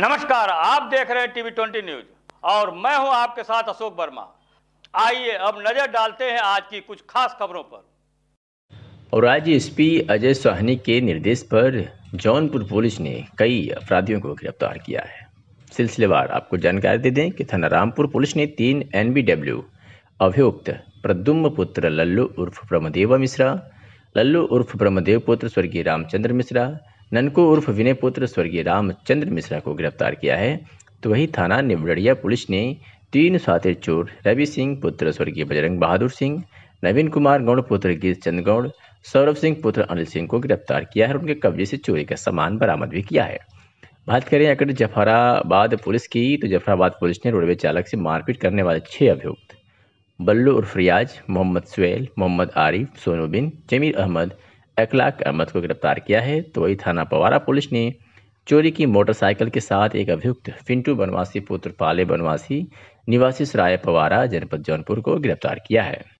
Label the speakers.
Speaker 1: नमस्कार आप देख रहे हैं टीवी ट्वेंटी न्यूज और मैं हूं आपके साथ अशोक वर्मा आइए अब नजर डालते हैं आज की कुछ खास खबरों पर
Speaker 2: और आज एसपी अजय साहनी के निर्देश पर जौनपुर पुलिस ने कई अपराधियों को गिरफ्तार किया है सिलसिलेवार आपको जानकारी दे दें कि थाना रामपुर पुलिस ने तीन एनबीडब्ल्यू अभियुक्त प्रद्युम्न पुत्र लल्लू उर्फ ब्रह्मदेवा मिश्रा लल्लू उर्फ ब्रह्मदेव पुत्र स्वर्गीय रामचंद्र मिश्रा ननको उर्फ विनय पुत्र स्वर्गीय रामचंद्र मिश्रा को गिरफ्तार किया है तो वही थाना निबड़िया पुलिस ने तीन साथी चोर रवि सिंह पुत्र स्वर्गीय बजरंग बहादुर सिंह नवीन कुमार गौड़ पुत्र गिरीश चंद गौड़ सौरभ सिंह पुत्र अनिल सिंह को गिरफ्तार किया है और उनके कब्जे से चोरी का सामान बरामद भी किया है बात करें अगर जफराबाद पुलिस की तो जफराबाद पुलिस ने रोडवे चालक से मारपीट करने वाले छः अभियुक्त बल्लू उर्फ रियाज मोहम्मद सुल मोहम्मद आरिफ सोनू बिन जमीर अहमद अखलाक अहमद को गिरफ्तार किया है तो वही थाना पवारा पुलिस ने चोरी की मोटरसाइकिल के साथ एक अभियुक्त फिंटू बनवासी पुत्र पाले बनवासी निवासी सराय पवारा जनपद जौनपुर को गिरफ्तार किया है